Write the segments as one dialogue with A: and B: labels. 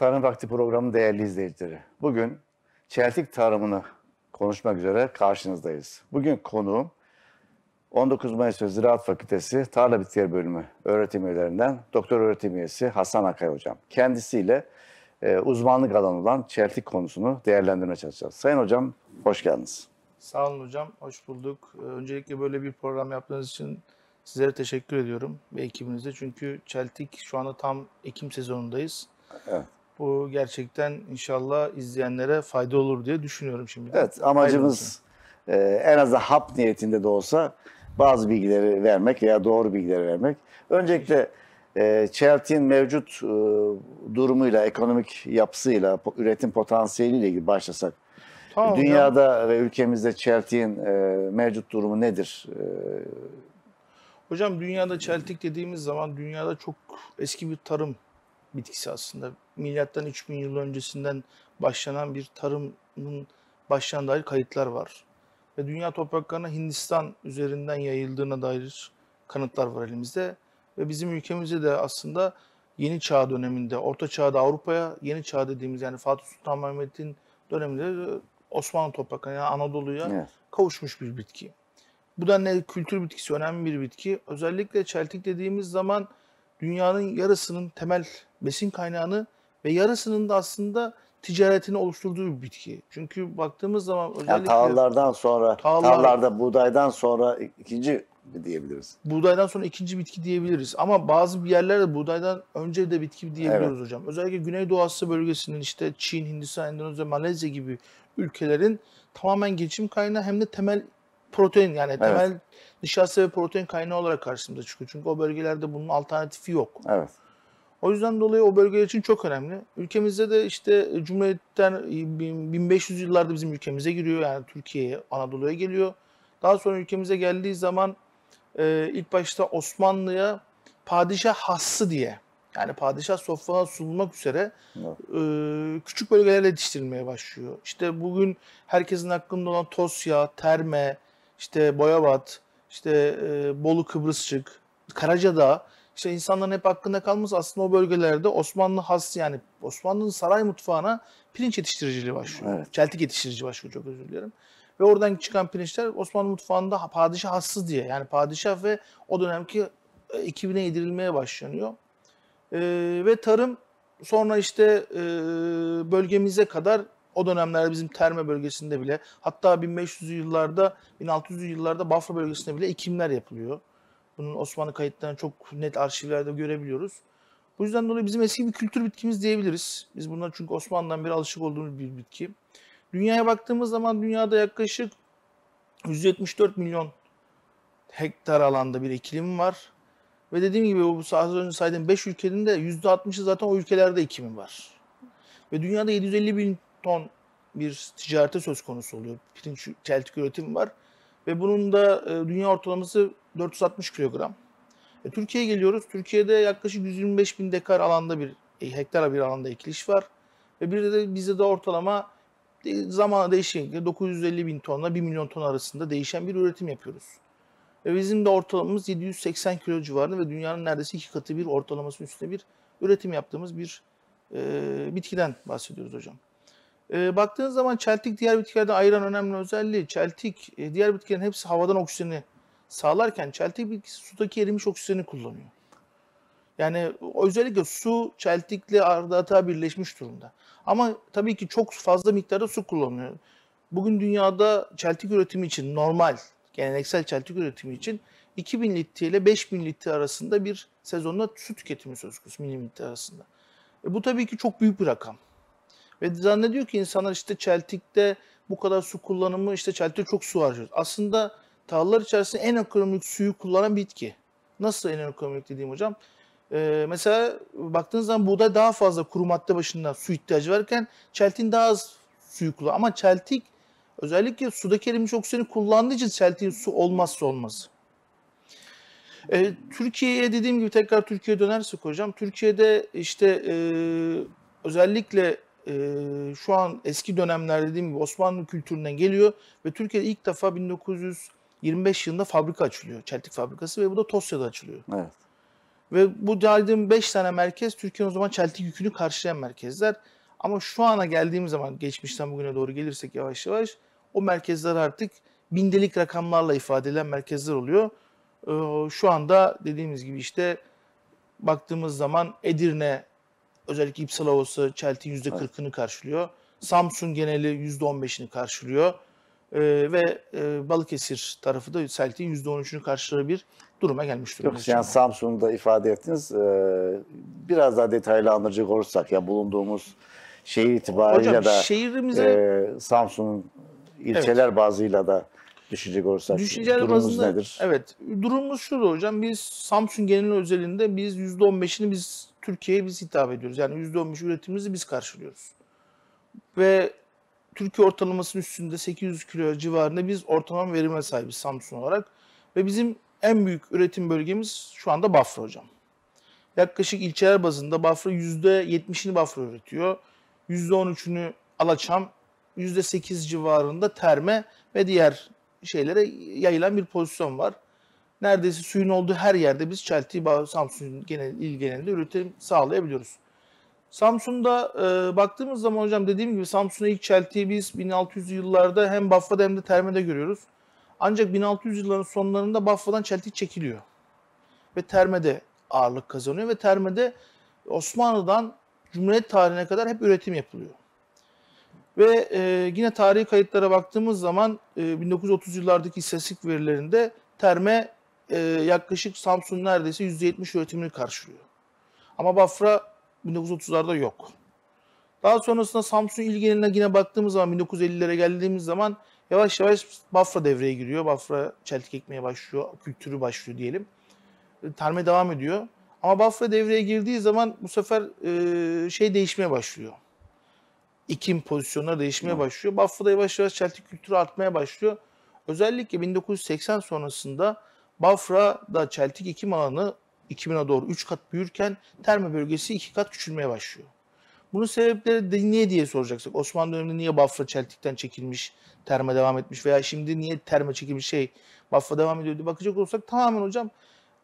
A: Tarım Vakti Programı değerli izleyicileri. Bugün çeltik tarımını konuşmak üzere karşınızdayız. Bugün konuğum 19 Mayıs Ziraat Fakültesi Tarla Bitkiler Bölümü öğretim üyelerinden Doktor Öğretim Üyesi Hasan Akay Hocam. Kendisiyle e, uzmanlık alanı olan çeltik konusunu değerlendirmeye çalışacağız. Sayın Hocam hoş geldiniz.
B: Sağ olun hocam, hoş bulduk. E, öncelikle böyle bir program yaptığınız için sizlere teşekkür ediyorum ve ekibinize. Çünkü çeltik şu anda tam ekim sezonundayız. Evet. Bu gerçekten inşallah izleyenlere fayda olur diye düşünüyorum şimdi. Evet amacımız
A: e, en az hap niyetinde de olsa bazı bilgileri vermek veya doğru bilgileri vermek. Öncelikle e, Çeltik'in mevcut e, durumuyla, ekonomik yapısıyla, po, üretim potansiyeliyle ilgili başlasak.
B: Tamam, Dünyada
A: ya. ve ülkemizde Çeltik'in e, mevcut durumu nedir? E,
B: Hocam dünyada çeltik dediğimiz zaman dünyada çok eski bir tarım bitkisi aslında. Milattan 3000 yıl öncesinden başlanan bir tarımın başlayan dair kayıtlar var. Ve dünya topraklarına Hindistan üzerinden yayıldığına dair kanıtlar var elimizde. Ve bizim ülkemizde de aslında yeni çağ döneminde, orta çağda Avrupa'ya yeni çağ dediğimiz yani Fatih Sultan Mehmet'in döneminde Osmanlı topraklarına yani Anadolu'ya evet. kavuşmuş bir bitki. Bu da ne kültür bitkisi önemli bir bitki. Özellikle çeltik dediğimiz zaman dünyanın yarısının temel besin kaynağını ve yarısının da aslında ticaretini oluşturduğu bir bitki. Çünkü baktığımız zaman özellikle... Yani
A: sonra, tahıllar, buğdaydan sonra ikinci diyebiliriz.
B: Buğdaydan sonra ikinci bitki diyebiliriz. Ama bazı bir yerlerde buğdaydan önce de bitki diyebiliyoruz evet. hocam. Özellikle Güneydoğu Asya bölgesinin işte Çin, Hindistan, Endonezya, Malezya gibi ülkelerin tamamen geçim kaynağı hem de temel protein yani evet. temel nişasta ve protein kaynağı olarak karşımıza çıkıyor. Çünkü o bölgelerde bunun alternatifi yok. Evet. O yüzden dolayı o bölgeler için çok önemli. Ülkemizde de işte Cumhuriyet'ten 1500 yıllarda bizim ülkemize giriyor. Yani Türkiye'ye, Anadolu'ya geliyor. Daha sonra ülkemize geldiği zaman e, ilk başta Osmanlı'ya padişah hassı diye yani padişah sofrasına sunulmak üzere e, küçük bölgelerle yetiştirilmeye başlıyor. İşte bugün herkesin hakkında olan Tosya, Terme, işte Boyabat, işte e, Bolu Kıbrısçık, Karacadağ işte insanların hep hakkında kalması aslında o bölgelerde Osmanlı has yani Osmanlı'nın saray mutfağına pirinç yetiştiriciliği başlıyor. Evet. Çeltik yetiştirici başlıyor çok özür dilerim. Ve oradan çıkan pirinçler Osmanlı mutfağında padişah hassız diye yani padişah ve o dönemki e, ekibine yedirilmeye başlanıyor. Ee, ve tarım sonra işte e, bölgemize kadar o dönemlerde bizim Terme bölgesinde bile hatta 1500'lü yıllarda 1600'lü yıllarda Bafra bölgesinde bile ekimler yapılıyor. Bunun Osmanlı kayıtlarını çok net arşivlerde görebiliyoruz. Bu yüzden dolayı bizim eski bir kültür bitkimiz diyebiliriz. Biz bunlar çünkü Osmanlı'dan beri alışık olduğumuz bir bitki. Dünyaya baktığımız zaman dünyada yaklaşık 174 milyon hektar alanda bir ekilim var. Ve dediğim gibi bu az önce saydığım 5 ülkenin de %60'ı zaten o ülkelerde ekimi var. Ve dünyada 750 bin ton bir ticarete söz konusu oluyor. Pirinç çeltik üretim var. Ve bunun da e, dünya ortalaması 460 kilogram. E, Türkiye'ye geliyoruz. Türkiye'de yaklaşık 125 bin dekar alanda bir e, hektar bir alanda ekiliş var. Ve bir de bizde de ortalama e, zamanla değişen 950 bin tonla 1 milyon ton arasında değişen bir üretim yapıyoruz. Ve bizim de ortalamamız 780 kilo civarında ve dünyanın neredeyse iki katı bir ortalamasının üstünde bir üretim yaptığımız bir e, bitkiden bahsediyoruz hocam. E, baktığınız zaman çeltik diğer bitkilerden ayıran önemli özelliği çeltik e, diğer bitkilerin hepsi havadan oksijeni sağlarken çeltik bitkisi sudaki erimiş oksijeni kullanıyor. Yani özellikle su çeltikle ardata birleşmiş durumda. Ama tabii ki çok fazla miktarda su kullanıyor. Bugün dünyada çeltik üretimi için normal, geleneksel çeltik üretimi için 2000 litre ile 5000 litre arasında bir sezonda su tüketimi söz konusu mililitre arasında. E bu tabii ki çok büyük bir rakam. Ve zannediyor ki insanlar işte çeltikte bu kadar su kullanımı işte çeltikte çok su harcıyor. Aslında tarlalar içerisinde en ekonomik suyu kullanan bitki. Nasıl en ekonomik dediğim hocam? Ee, mesela baktığınız zaman buğday daha fazla kuru madde başında su ihtiyacı varken çeltin daha az suyu kullanıyor. Ama çeltik özellikle sudaki erimiş oksijeni kullandığı için çeltiğin su olmazsa olmaz. E, ee, Türkiye'ye dediğim gibi tekrar Türkiye'ye dönersek hocam, Türkiye'de işte e, özellikle e, şu an eski dönemler dediğim gibi Osmanlı kültüründen geliyor ve Türkiye'de ilk defa 1925 yılında fabrika açılıyor. Çeltik fabrikası ve bu da Tosya'da açılıyor. Evet. Ve bu saydığım 5 tane merkez Türkiye'nin o zaman çeltik yükünü karşılayan merkezler. Ama şu ana geldiğimiz zaman geçmişten bugüne doğru gelirsek yavaş yavaş o merkezler artık bindelik rakamlarla ifade edilen merkezler oluyor. Ee, şu anda dediğimiz gibi işte baktığımız zaman Edirne Özellikle İpsilavos'u Çelti %40'ını karşılıyor. Samsun geneli %15'ini karşılıyor. E, ve e, Balıkesir tarafı da Seltik'in %13'ünü karşılayan bir duruma gelmiş durumda. Yok yani
A: Samsun'da ifade ettiniz. E, biraz daha detaylı anlayacak olursak ya bulunduğumuz şehir itibariyle Hocam, de şehrimize... e, Samsun'un ilçeler evet. bazıyla da düşünecek olursak Düşünceler durumumuz bazında, nedir?
B: Evet durumumuz şudur hocam biz Samsun genel özelinde biz %15'ini biz Türkiye'ye biz hitap ediyoruz. Yani %15 üretimimizi biz karşılıyoruz. Ve Türkiye ortalamasının üstünde 800 kilo civarında biz ortalama verime sahibiz Samsun olarak. Ve bizim en büyük üretim bölgemiz şu anda Bafra hocam. Yaklaşık ilçeler bazında Bafra %70'ini Bafra üretiyor. %13'ünü Alaçam, %8 civarında terme ve diğer şeylere yayılan bir pozisyon var neredeyse suyun olduğu her yerde biz çeltiği Samsun genel, il genelinde üretim sağlayabiliyoruz. Samsun'da e, baktığımız zaman hocam dediğim gibi Samsun'a ilk çeltiği biz 1600'lü yıllarda hem Baffa'da hem de Terme'de görüyoruz. Ancak 1600 yılların sonlarında Baffa'dan çelti çekiliyor. Ve Terme'de ağırlık kazanıyor ve Terme'de Osmanlı'dan Cumhuriyet tarihine kadar hep üretim yapılıyor. Ve e, yine tarihi kayıtlara baktığımız zaman e, 1930 yıllardaki istatistik verilerinde terme e, yaklaşık Samsung neredeyse %70 üretimini karşılıyor. Ama Bafra 1930'larda yok. Daha sonrasında Samsung il yine baktığımız zaman 1950'lere geldiğimiz zaman yavaş yavaş Bafra devreye giriyor. Bafra çeltik ekmeye başlıyor, kültürü başlıyor diyelim. E, Tarme devam ediyor. Ama Bafra devreye girdiği zaman bu sefer e, şey değişmeye başlıyor. İkim pozisyonları değişmeye hmm. başlıyor. da yavaş yavaş çeltik kültürü artmaya başlıyor. Özellikle 1980 sonrasında Bafra da çeltik ekim alanı 2000'e doğru 3 kat büyürken terme bölgesi 2 kat küçülmeye başlıyor. Bunun sebepleri de niye diye soracaksak. Osmanlı döneminde niye Bafra çeltikten çekilmiş, terme devam etmiş veya şimdi niye terme çekilmiş şey Bafra devam ediyor diye bakacak olursak tamamen hocam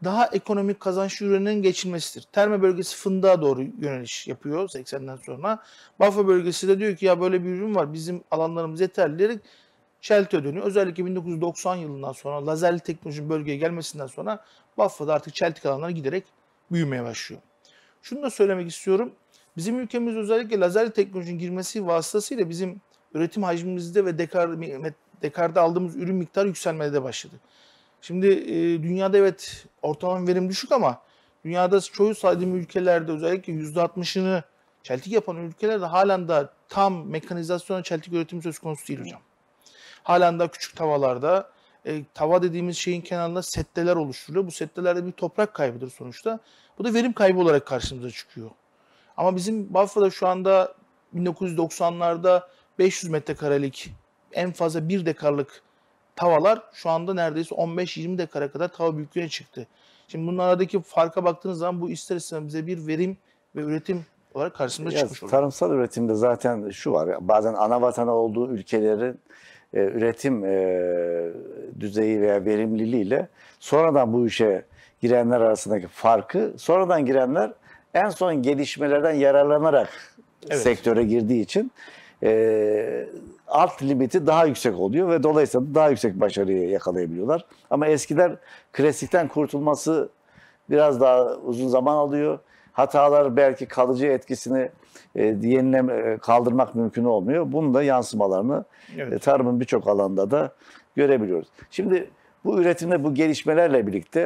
B: daha ekonomik kazanç ürünün geçilmesidir. Terme bölgesi fındığa doğru yöneliş yapıyor 80'den sonra. Bafra bölgesi de diyor ki ya böyle bir ürün var bizim alanlarımız yeterli Shell dönüyor. Özellikle 1990 yılından sonra lazerli teknolojinin bölgeye gelmesinden sonra Baffa'da artık Çeltik alanları giderek büyümeye başlıyor. Şunu da söylemek istiyorum. Bizim ülkemiz özellikle lazerli teknolojinin girmesi vasıtasıyla bizim üretim hacmimizde ve dekar, dekarda aldığımız ürün miktarı yükselmeye de başladı. Şimdi e, dünyada evet ortalama verim düşük ama dünyada çoğu saydığım ülkelerde özellikle %60'ını çeltik yapan ülkelerde halen de tam mekanizasyona çeltik üretimi söz konusu değil hocam. Halen daha küçük tavalarda e, tava dediğimiz şeyin kenarında setteler oluşturuluyor. Bu settelerde bir toprak kaybıdır sonuçta. Bu da verim kaybı olarak karşımıza çıkıyor. Ama bizim Bafra'da şu anda 1990'larda 500 metrekarelik en fazla 1 dekarlık tavalar şu anda neredeyse 15-20 dekara kadar tava büyüklüğüne çıktı. Şimdi bunun aradaki farka baktığınız zaman bu ister istemez bize bir verim ve üretim olarak karşımıza ya, çıkmış oluyor.
A: Tarımsal üretimde zaten şu var. Ya, bazen ana vatanı olduğu ülkelerin e, üretim e, düzeyi veya verimliliğiyle sonradan bu işe girenler arasındaki farkı sonradan girenler en son gelişmelerden yararlanarak evet. sektöre girdiği için e, alt limiti daha yüksek oluyor ve dolayısıyla daha yüksek başarıyı yakalayabiliyorlar. Ama eskiler klasikten kurtulması biraz daha uzun zaman alıyor. Hatalar belki kalıcı etkisini e, diğerine e, kaldırmak mümkün olmuyor. Bunun da yansımalarını evet. E, tarımın birçok alanda da görebiliyoruz. Şimdi bu üretimde bu gelişmelerle birlikte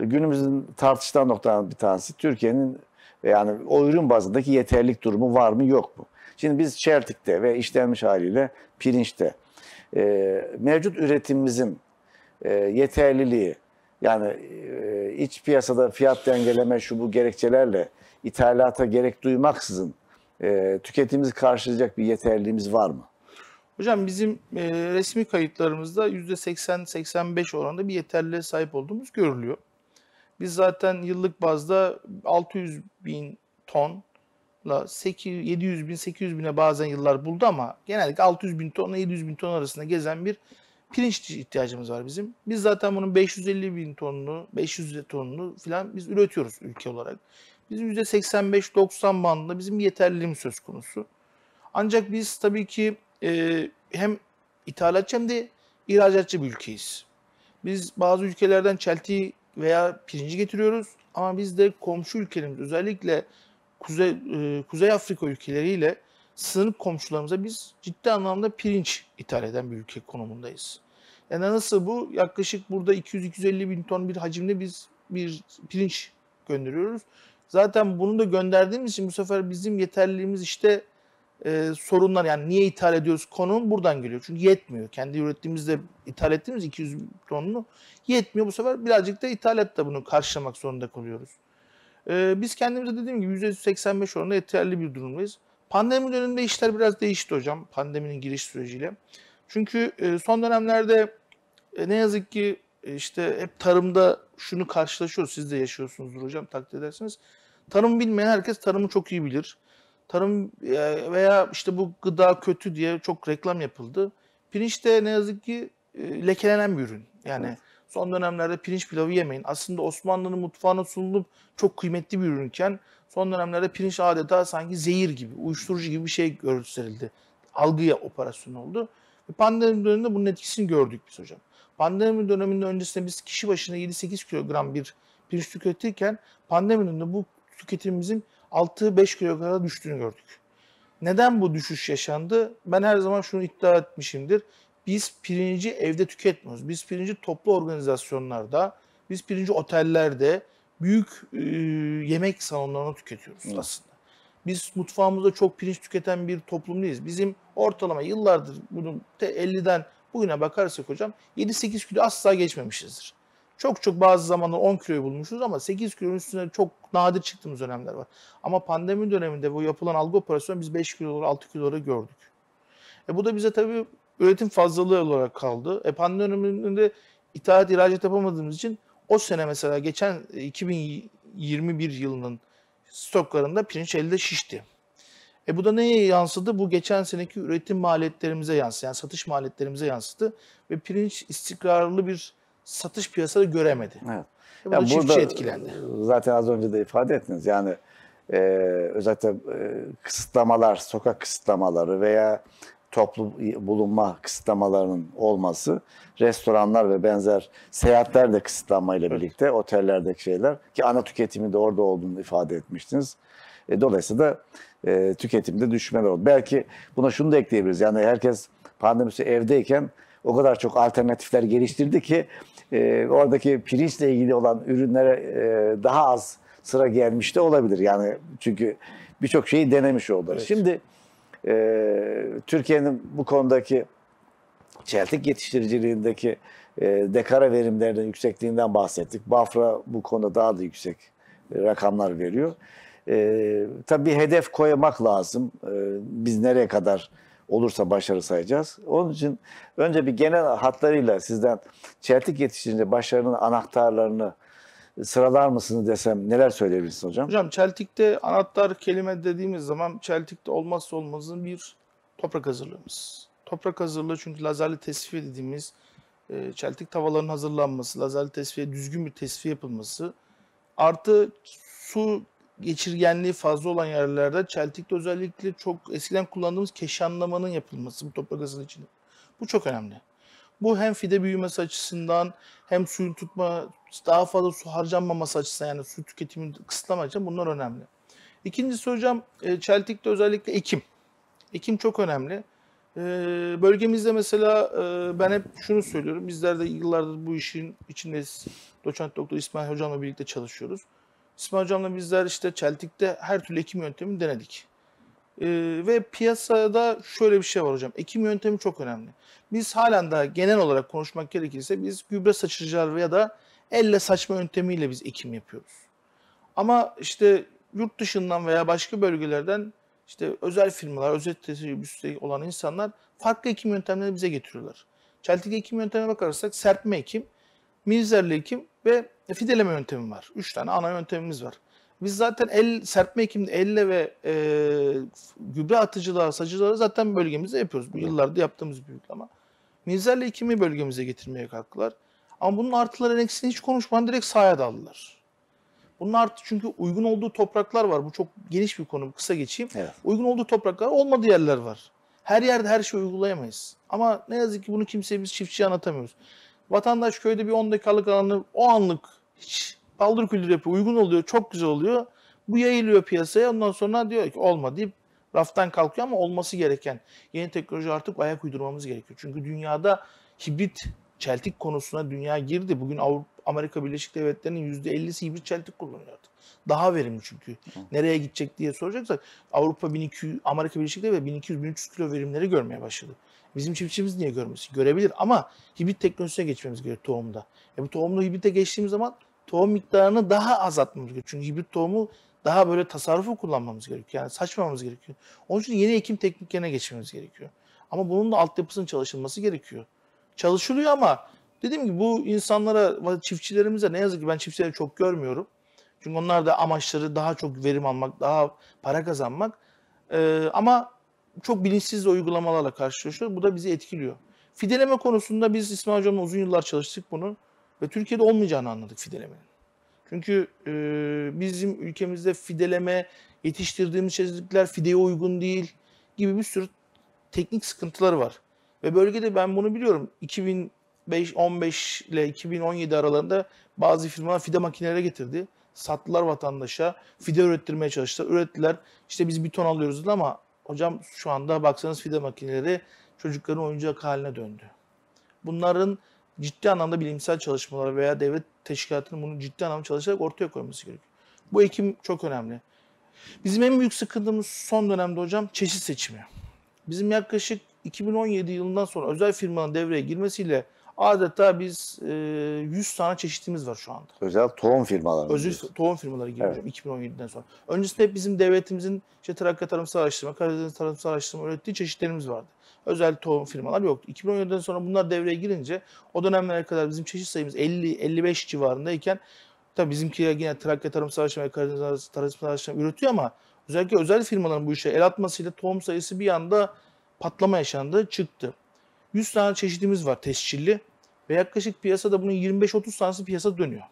A: e, günümüzün tartışılan noktadan bir tanesi Türkiye'nin yani o ürün bazındaki yeterlik durumu var mı yok mu? Şimdi biz çertikte ve işlenmiş haliyle pirinçte e, mevcut üretimimizin e, yeterliliği yani e, iç piyasada fiyat dengeleme şu bu gerekçelerle ithalata gerek duymaksızın e, tüketimimizi karşılayacak bir yeterliğimiz var mı?
B: Hocam bizim e, resmi kayıtlarımızda %80-85 oranında bir yeterliliğe sahip olduğumuz görülüyor. Biz zaten yıllık bazda 600 bin tonla 700 bin 800 bine bazen yıllar buldu ama genellikle 600 bin tonla 700 bin ton arasında gezen bir pirinç ihtiyacımız var bizim. Biz zaten bunun 550 bin tonunu, 500 tonunu filan biz üretiyoruz ülke olarak. Bizim %85-90 bandında bizim yeterliliğimiz söz konusu. Ancak biz tabii ki e, hem ithalatçı hem de ihracatçı bir ülkeyiz. Biz bazı ülkelerden çelti veya pirinci getiriyoruz ama biz de komşu ülkelerimiz özellikle Kuzey, e, Kuzey Afrika ülkeleriyle sınır komşularımıza biz ciddi anlamda pirinç ithal eden bir ülke konumundayız. Yani e, nasıl bu? Yaklaşık burada 200-250 bin ton bir hacimde biz bir pirinç gönderiyoruz. Zaten bunu da gönderdiğimiz için bu sefer bizim yeterliliğimiz işte e, sorunlar yani niye ithal ediyoruz konunun buradan geliyor. Çünkü yetmiyor. Kendi ürettiğimizde ithal ettiğimiz 200 tonunu yetmiyor. Bu sefer birazcık da ithalat da bunu karşılamak zorunda kalıyoruz. E, biz kendimize dediğim gibi %85 oranında yeterli bir durumdayız. Pandemi döneminde işler biraz değişti hocam pandeminin giriş süreciyle. Çünkü e, son dönemlerde e, ne yazık ki e, işte hep tarımda şunu karşılaşıyoruz. Siz de yaşıyorsunuzdur hocam takdir edersiniz. Tarımı bilmeyen herkes tarımı çok iyi bilir. Tarım e, veya işte bu gıda kötü diye çok reklam yapıldı. Pirinç de ne yazık ki e, lekelenen bir ürün. Yani evet. son dönemlerde pirinç pilavı yemeyin. Aslında Osmanlı'nın mutfağına sunulup çok kıymetli bir ürünken son dönemlerde pirinç adeta sanki zehir gibi, uyuşturucu gibi bir şey gösterildi. Algıya operasyon oldu. Pandemi döneminde bunun etkisini gördük biz hocam. Pandemi döneminde öncesinde biz kişi başına 7-8 kilogram bir pirinç tüketirken pandemi döneminde bu tüketimimizin 6-5 kilo kadar düştüğünü gördük. Neden bu düşüş yaşandı? Ben her zaman şunu iddia etmişimdir. Biz pirinci evde tüketmiyoruz. Biz pirinci toplu organizasyonlarda, biz pirinci otellerde, büyük e, yemek salonlarında tüketiyoruz Hı. aslında. Biz mutfağımızda çok pirinç tüketen bir toplum değiliz. Bizim ortalama yıllardır bunu 50'den bugüne bakarsak hocam 7-8 kilo asla geçmemişizdir. Çok çok bazı zamanlar 10 kiloyu bulmuşuz ama 8 kilonun üstüne çok nadir çıktığımız dönemler var. Ama pandemi döneminde bu yapılan algı operasyonu biz 5 kiloları 6 kiloları gördük. E bu da bize tabii üretim fazlalığı olarak kaldı. E pandemi döneminde ithalat ihracat yapamadığımız için o sene mesela geçen 2021 e, yılının stoklarında pirinç elde şişti. E bu da neye yansıdı? Bu geçen seneki üretim maliyetlerimize yansıdı. Yani satış maliyetlerimize yansıdı. Ve pirinç istikrarlı bir satış piyasada göremedi. Evet. E, bu da burada etkilendi.
A: Zaten az önce de ifade ettiniz. Yani e, özellikle e, kısıtlamalar, sokak kısıtlamaları veya toplu bulunma kısıtlamalarının olması, restoranlar ve benzer seyahatler de kısıtlanmayla evet. birlikte otellerdeki şeyler ki ana tüketimi de orada olduğunu ifade etmiştiniz. E, dolayısıyla da e, tüketimde düşme oldu. Belki buna şunu da ekleyebiliriz. Yani herkes pandemisi evdeyken o kadar çok alternatifler geliştirdi ki e, oradaki pirinçle ilgili olan ürünlere e, daha az sıra gelmiş de olabilir. Yani çünkü birçok şeyi denemiş oldular. Evet. Şimdi e, Türkiye'nin bu konudaki çeltik yetiştiriciliğindeki e, dekara verimlerinin yüksekliğinden bahsettik. Bafra bu konuda daha da yüksek e, rakamlar veriyor. E, tabii bir hedef koymak lazım. E, biz nereye kadar olursa başarı sayacağız. Onun için önce bir genel hatlarıyla sizden çeltik yetiştirince başarının anahtarlarını sıralar mısınız desem neler söyleyebilirsiniz hocam? Hocam çeltikte anahtar kelime dediğimiz zaman çeltikte olmazsa olmazın bir
B: toprak hazırlığımız. Toprak hazırlığı çünkü lazerli tesviye dediğimiz çeltik e, tavaların hazırlanması, lazerli tesviye düzgün bir tesviye yapılması artı su geçirgenliği fazla olan yerlerde Çeltik'te özellikle çok eskiden kullandığımız keşanlamanın yapılması bu toprak asıl içinde. Bu çok önemli. Bu hem fide büyümesi açısından hem suyun tutma daha fazla su harcanmaması açısından yani su tüketimini kısıtlamak için bunlar önemli. İkincisi hocam Çeltik'te e, özellikle ekim. Ekim çok önemli. E, bölgemizde mesela e, ben hep şunu söylüyorum. Bizler de yıllardır bu işin içindeyiz. Doçent Doktor İsmail Hocam'la birlikte çalışıyoruz. İsmail Hocam'la bizler işte Çeltik'te her türlü ekim yöntemi denedik. Ee, ve piyasada şöyle bir şey var hocam. Ekim yöntemi çok önemli. Biz halen daha genel olarak konuşmak gerekirse biz gübre saçıcılar veya da elle saçma yöntemiyle biz ekim yapıyoruz. Ama işte yurt dışından veya başka bölgelerden işte özel firmalar, özel teşebbüste olan insanlar farklı ekim yöntemlerini bize getiriyorlar. Çeltik ekim yöntemine bakarsak serpme ekim, mizerli ekim ve fideleme yöntemi var. Üç tane ana yöntemimiz var. Biz zaten el serpme ekimde elle ve e, gübre atıcılara, sacılara zaten bölgemizde yapıyoruz. Bu yıllarda yaptığımız bir uygulama. Mizerle ekimi bölgemize getirmeye kalktılar. Ama bunun artıları eksini hiç konuşmadan direkt sahaya daldılar. Bunun artı çünkü uygun olduğu topraklar var. Bu çok geniş bir konu. Kısa geçeyim. Evet. Uygun olduğu topraklar olmadığı yerler var. Her yerde her şeyi uygulayamayız. Ama ne yazık ki bunu kimseye biz çiftçiye anlatamıyoruz. Vatandaş köyde bir 10 dakikalık alanı o anlık hiç baldır küldür yapıyor. Uygun oluyor. Çok güzel oluyor. Bu yayılıyor piyasaya. Ondan sonra diyor ki olma deyip raftan kalkıyor ama olması gereken yeni teknoloji artık ayak uydurmamız gerekiyor. Çünkü dünyada hibrit çeltik konusuna dünya girdi. Bugün Avrupa, Amerika Birleşik Devletleri'nin %50'si hibrit çeltik kullanıyor artık. Daha verimli çünkü. Nereye gidecek diye soracaksak Avrupa 1200, Amerika Birleşik Devletleri 1200-1300 kilo verimleri görmeye başladı. Bizim çiftçimiz niye görmesin? Görebilir ama hibrit teknolojisine geçmemiz gerekiyor tohumda. E bu tohumlu hibrite geçtiğimiz zaman tohum miktarını daha azaltmamız gerekiyor. Çünkü hibrit tohumu daha böyle tasarrufu kullanmamız gerekiyor. Yani saçmamamız gerekiyor. Onun için yeni ekim tekniklerine geçmemiz gerekiyor. Ama bunun da altyapısının çalışılması gerekiyor. Çalışılıyor ama dediğim gibi bu insanlara, çiftçilerimize ne yazık ki ben çiftçileri çok görmüyorum. Çünkü onlar da amaçları daha çok verim almak, daha para kazanmak. Ee, ama çok bilinçsiz uygulamalarla karşılaşıyoruz. Bu da bizi etkiliyor. Fideleme konusunda biz İsmail Hocam'la uzun yıllar çalıştık bunu ve Türkiye'de olmayacağını anladık fidelemenin. Çünkü e, bizim ülkemizde fideleme, yetiştirdiğimiz çeşitlikler fideye uygun değil gibi bir sürü teknik sıkıntıları var. Ve bölgede ben bunu biliyorum. 2015 ile 2017 aralarında bazı firmalar fide makineleri getirdi. Sattılar vatandaşa, fide ürettirmeye çalıştılar. Ürettiler, işte biz bir ton alıyoruz ama Hocam şu anda baksanız fide makineleri çocukların oyuncak haline döndü. Bunların ciddi anlamda bilimsel çalışmalar veya devlet teşkilatının bunu ciddi anlamda çalışarak ortaya koyması gerekiyor. Bu ekim çok önemli. Bizim en büyük sıkıntımız son dönemde hocam çeşit seçimi. Bizim yaklaşık 2017 yılından sonra özel firmanın devreye girmesiyle Adeta biz e, 100 tane çeşitimiz var şu anda.
A: Özel tohum firmaları. Özel
B: tohum firmaları gibi evet. 2017'den sonra. Öncesinde hep bizim devletimizin işte Trakya Tarımsal Araştırma, Karadeniz Tarımsal Araştırma ürettiği çeşitlerimiz vardı. Özel tohum firmalar yoktu. 2017'den sonra bunlar devreye girince o dönemlere kadar bizim çeşit sayımız 50-55 civarındayken tabii bizimki yine Trakya Tarımsal Araştırma ve Karadeniz Tarımsal Araştırma üretiyor ama özellikle özel firmaların bu işe el atmasıyla tohum sayısı bir anda patlama yaşandı, çıktı. 100 tane çeşidimiz var tescilli ve yaklaşık piyasada bunun 25-30 tanesi piyasa dönüyor.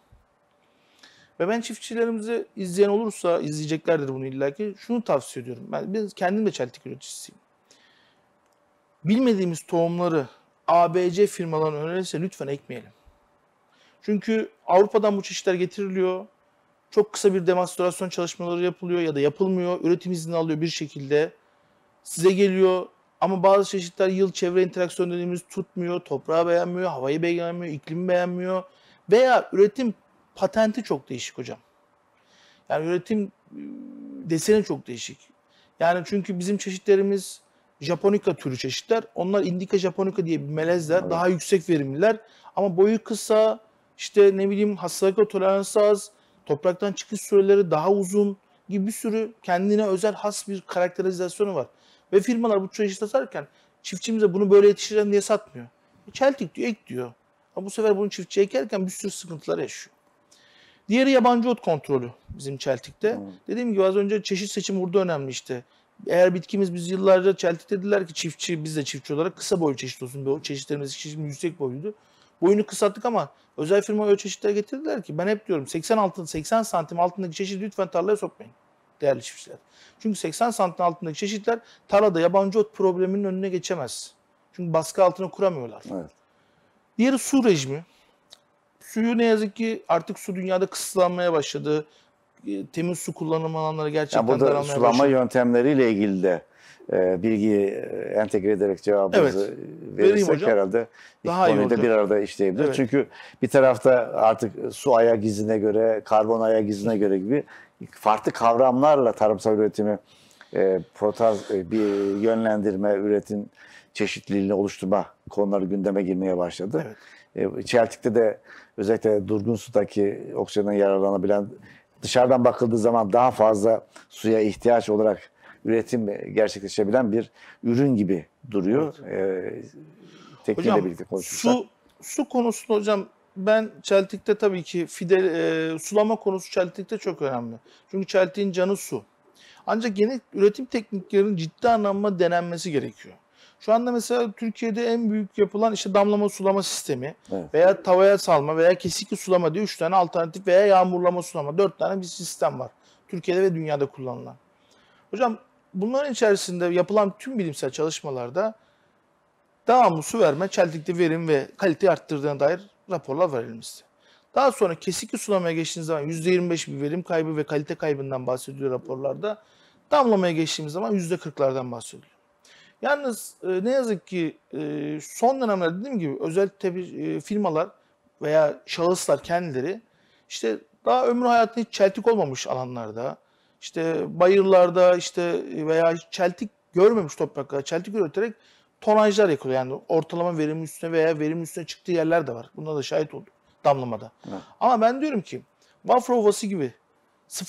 B: Ve ben çiftçilerimizi izleyen olursa izleyeceklerdir bunu illaki şunu tavsiye ediyorum. Ben, ben kendim de çeltik üreticisiyim. Bilmediğimiz tohumları ABC firmalarına önerirse lütfen ekmeyelim. Çünkü Avrupa'dan bu çeşitler getiriliyor. Çok kısa bir demonstrasyon çalışmaları yapılıyor ya da yapılmıyor. Üretim izni alıyor bir şekilde. Size geliyor ama bazı çeşitler yıl çevre interaksiyon dediğimiz tutmuyor, toprağı beğenmiyor, havayı beğenmiyor, iklimi beğenmiyor. Veya üretim patenti çok değişik hocam. Yani üretim ıı, deseni çok değişik. Yani çünkü bizim çeşitlerimiz Japonika türü çeşitler. Onlar Indica Japonica diye bir melezler. Evet. Daha yüksek verimliler. Ama boyu kısa, işte ne bileyim hastalıkla toleransı az, topraktan çıkış süreleri daha uzun gibi bir sürü kendine özel has bir karakterizasyonu var. Ve firmalar bu çeşit satarken çiftçimize bunu böyle yetiştiren diye satmıyor. çeltik e, diyor, ek diyor. Ama bu sefer bunu çiftçi ekerken bir sürü sıkıntılar yaşıyor. Diğeri yabancı ot kontrolü bizim çeltikte. Hmm. Dediğim gibi az önce çeşit seçim burada önemli işte. Eğer bitkimiz biz yıllarca çeltik dediler ki çiftçi biz de çiftçi olarak kısa boylu çeşit olsun. Çeşitlerimiz çeşitimiz yüksek boyluydu. Boyunu kısalttık ama özel firma öyle çeşitler getirdiler ki ben hep diyorum 80 80 santim altındaki çeşit lütfen tarlaya sokmayın değerli çiftçiler. Çünkü 80 santin altındaki çeşitler tarlada yabancı ot probleminin önüne geçemez. Çünkü baskı altına kuramıyorlar. Evet. Diğeri su rejimi. Suyu ne yazık ki artık su dünyada kısıtlanmaya başladı. E, temiz su kullanım alanları gerçekten daralmaya başladı. Sulama
A: yöntemleriyle ilgili de e, bilgiyi e, entegre ederek cevabınızı evet, verirsek hocam. herhalde daha iyi olur. bir arada işleyebilir. Evet. Çünkü bir tarafta artık su ayak izine göre, karbon ayak izine göre gibi farklı kavramlarla tarımsal üretimi e, protaz, e, bir yönlendirme, üretim çeşitliliğini oluşturma konuları gündeme girmeye başladı. Evet. E, Çeltik'te de özellikle durgun sudaki oksijenden yararlanabilen dışarıdan bakıldığı zaman daha fazla suya ihtiyaç olarak üretim gerçekleşebilen bir ürün gibi duruyor. Evet. E, tekniğiyle birlikte konuşursak. Su,
B: su konusunda hocam ben çeltikte tabii ki fide, e, sulama konusu çeltikte çok önemli. Çünkü çeltiğin canı su. Ancak yeni üretim tekniklerinin ciddi anlamda denenmesi gerekiyor. Şu anda mesela Türkiye'de en büyük yapılan işte damlama sulama sistemi evet. veya tavaya salma veya kesikli sulama diye 3 tane alternatif veya yağmurlama sulama 4 tane bir sistem var. Türkiye'de ve dünyada kullanılan. Hocam bunların içerisinde yapılan tüm bilimsel çalışmalarda devamlı su verme çeltikte verim ve kaliteyi arttırdığına dair raporlar verilmişti. Daha sonra kesikli sulamaya geçtiğiniz zaman %25 bir verim kaybı ve kalite kaybından bahsediyor raporlarda. Damlamaya geçtiğimiz zaman %40'lardan bahsediyor. Yalnız e, ne yazık ki e, son dönemlerde dediğim gibi özel bir, e, firmalar veya şahıslar kendileri işte daha ömrü hayatında hiç çeltik olmamış alanlarda, işte bayırlarda işte veya çeltik görmemiş topraklara çeltik üreterek tonajlar yakılıyor. Yani ortalama verim üstüne veya verim üstüne çıktığı yerler de var. Buna da şahit olduk damlamada. Evet. Ama ben diyorum ki Wafra Ovası gibi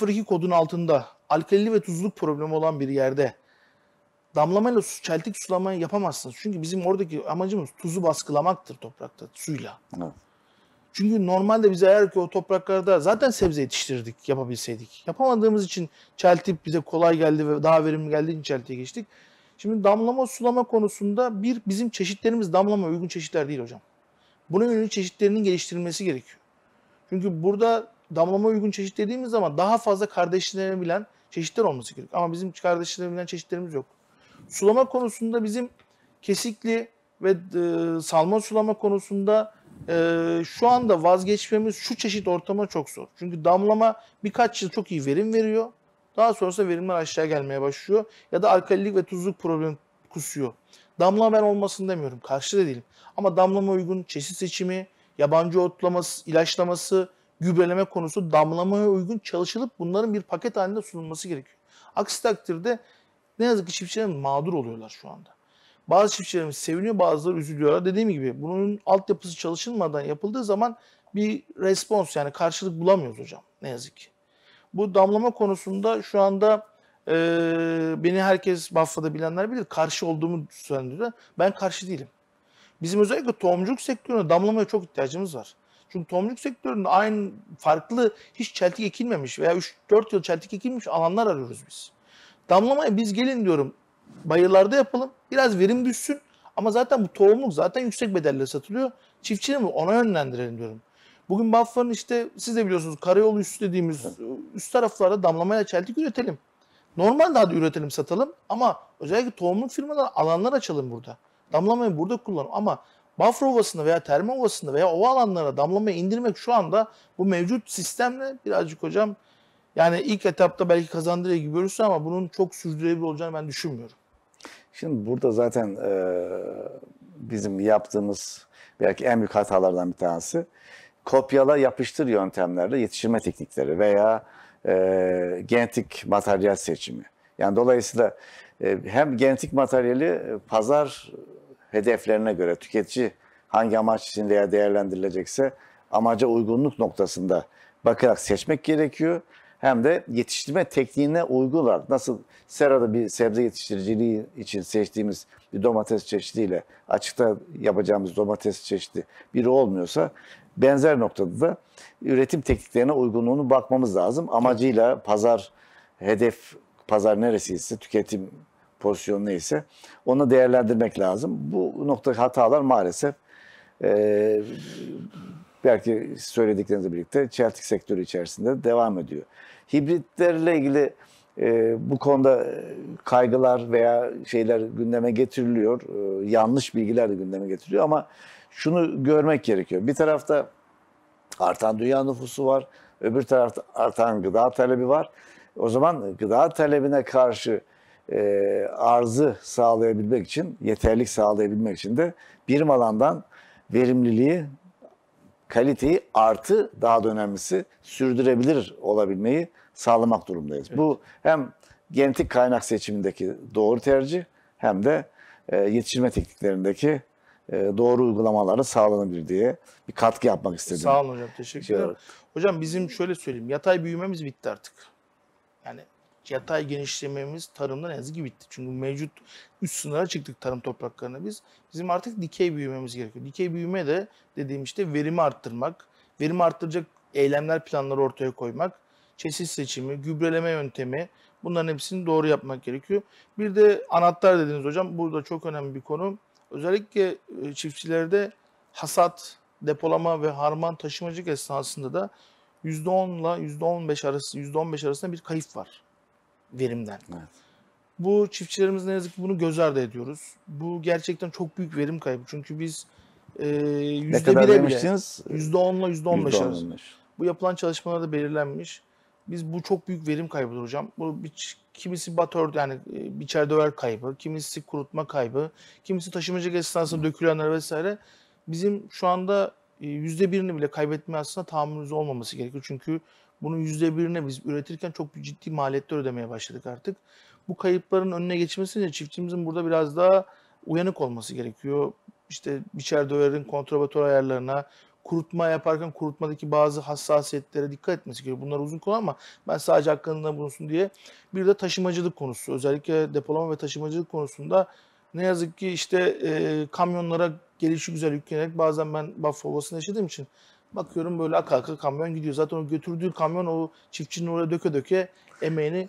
B: 02 kodun altında alkalili ve tuzluk problemi olan bir yerde damlamayla su, çeltik sulamayı yapamazsınız. Çünkü bizim oradaki amacımız tuzu baskılamaktır toprakta suyla. Evet. Çünkü normalde biz eğer ki o topraklarda zaten sebze yetiştirdik yapabilseydik. Yapamadığımız için çeltip bize kolay geldi ve daha verimli geldiği için çeltiye geçtik. Şimdi damlama sulama konusunda bir bizim çeşitlerimiz damlama uygun çeşitler değil hocam. Buna yönelik çeşitlerinin geliştirilmesi gerekiyor. Çünkü burada damlama uygun çeşit dediğimiz zaman daha fazla kardeşlenebilen çeşitler olması gerekiyor. Ama bizim kardeşlenebilen çeşitlerimiz yok. Sulama konusunda bizim kesikli ve e, salma sulama konusunda e, şu anda vazgeçmemiz şu çeşit ortama çok zor. Çünkü damlama birkaç yıl çok iyi verim veriyor daha sonrasında verimler aşağı gelmeye başlıyor. Ya da alkalilik ve tuzluk problemi kusuyor. Damla ben olmasın demiyorum. Karşı da değilim. Ama damlama uygun çeşit seçimi, yabancı otlaması, ilaçlaması, gübreleme konusu damlamaya uygun çalışılıp bunların bir paket halinde sunulması gerekiyor. Aksi takdirde ne yazık ki çiftçilerin mağdur oluyorlar şu anda. Bazı çiftçilerimiz seviniyor, bazıları üzülüyorlar. Dediğim gibi bunun altyapısı çalışılmadan yapıldığı zaman bir respons yani karşılık bulamıyoruz hocam ne yazık ki bu damlama konusunda şu anda e, beni herkes Baffa'da bilenler bilir. Karşı olduğumu söylüyor. Ben karşı değilim. Bizim özellikle tohumculuk sektörüne damlamaya çok ihtiyacımız var. Çünkü tohumculuk sektöründe aynı farklı hiç çeltik ekilmemiş veya 3-4 yıl çeltik ekilmiş alanlar arıyoruz biz. Damlamaya biz gelin diyorum bayırlarda yapalım. Biraz verim düşsün ama zaten bu tohumluk zaten yüksek bedelle satılıyor. Çiftçinin ona yönlendirelim diyorum. Bugün Baffer'ın işte siz de biliyorsunuz karayolu üstü dediğimiz evet. üst taraflarda damlamayla çeltik üretelim. Normal daha da üretelim satalım ama özellikle tohumlu firmalar alanlar açalım burada. Damlamayı burada kullanalım ama Bafra Ovası'nda veya Terme Ovası'nda veya o alanlara damlamayı indirmek şu anda bu mevcut sistemle birazcık hocam yani ilk etapta belki kazandırıyor gibi görürsün ama bunun çok sürdürülebilir olacağını ben düşünmüyorum.
A: Şimdi burada zaten e, bizim yaptığımız belki en büyük hatalardan bir tanesi kopyala yapıştır yöntemlerle yetiştirme teknikleri veya e, genetik materyal seçimi. Yani dolayısıyla e, hem genetik materyali e, pazar hedeflerine göre tüketici hangi amaç için veya değerlendirilecekse amaca uygunluk noktasında bakarak seçmek gerekiyor. Hem de yetiştirme tekniğine uygun olarak Nasıl serada bir sebze yetiştiriciliği için seçtiğimiz bir domates çeşidiyle açıkta yapacağımız domates çeşidi biri olmuyorsa benzer noktada da üretim tekniklerine uygunluğunu bakmamız lazım. Amacıyla pazar hedef pazar neresiyse tüketim pozisyonu neyse onu değerlendirmek lazım. Bu nokta hatalar maalesef e, belki söylediklerinizle birlikte çeltik sektörü içerisinde devam ediyor. Hibritlerle ilgili e, bu konuda kaygılar veya şeyler gündeme getiriliyor. E, yanlış bilgiler de gündeme getiriliyor ama şunu görmek gerekiyor. Bir tarafta artan dünya nüfusu var, öbür tarafta artan gıda talebi var. O zaman gıda talebine karşı e, arzı sağlayabilmek için, yeterlik sağlayabilmek için de birim alandan verimliliği, kaliteyi artı daha da önemlisi sürdürebilir olabilmeyi sağlamak durumundayız. Evet. Bu hem genetik kaynak seçimindeki doğru tercih hem de e, yetiştirme tekniklerindeki e, doğru uygulamaları sağlanabilir diye bir katkı yapmak istedim. Sağ olun
B: hocam teşekkürler. Hocam bizim şöyle söyleyeyim yatay büyümemiz bitti artık. Yani yatay genişlememiz tarımda ne yazık bitti. Çünkü mevcut üst sınıra çıktık tarım topraklarına biz. Bizim artık dikey büyümemiz gerekiyor. Dikey büyüme de dediğim işte verimi arttırmak, verimi arttıracak eylemler planları ortaya koymak, çeşit seçimi, gübreleme yöntemi bunların hepsini doğru yapmak gerekiyor. Bir de anahtar dediniz hocam. Burada çok önemli bir konu özellikle e, çiftçilerde hasat, depolama ve harman taşımacılık esnasında da %10 ile %15 arası %15 arasında bir kayıp var verimden. Evet. Bu çiftçilerimiz ne yazık ki bunu göz ardı ediyoruz. Bu gerçekten çok büyük verim kaybı. Çünkü biz e, %1'e bile %10 ile %15 arası. Bu yapılan çalışmalarda belirlenmiş. Biz bu çok büyük verim kaybıdır hocam. Bu bir, kimisi batör yani e, bir döver kaybı, kimisi kurutma kaybı, kimisi taşımacılık esnasında dökülenler vesaire. Bizim şu anda e, yüzde birini bile kaybetmeye aslında tahammülümüz olmaması gerekiyor. Çünkü bunun yüzde birine biz üretirken çok ciddi maliyetler ödemeye başladık artık. Bu kayıpların önüne geçmesi için çiftçimizin burada biraz daha uyanık olması gerekiyor. İşte biçer döverin kontrabatör ayarlarına, kurutma yaparken kurutmadaki bazı hassasiyetlere dikkat etmesi gerekiyor. Bunlar uzun konu ama ben sadece hakkında bulunsun diye. Bir de taşımacılık konusu. Özellikle depolama ve taşımacılık konusunda ne yazık ki işte e, kamyonlara gelişi güzel yüklenerek bazen ben Buffalo'sunu yaşadığım için bakıyorum böyle aka aka kamyon gidiyor. Zaten o götürdüğü kamyon o çiftçinin oraya döke döke emeğini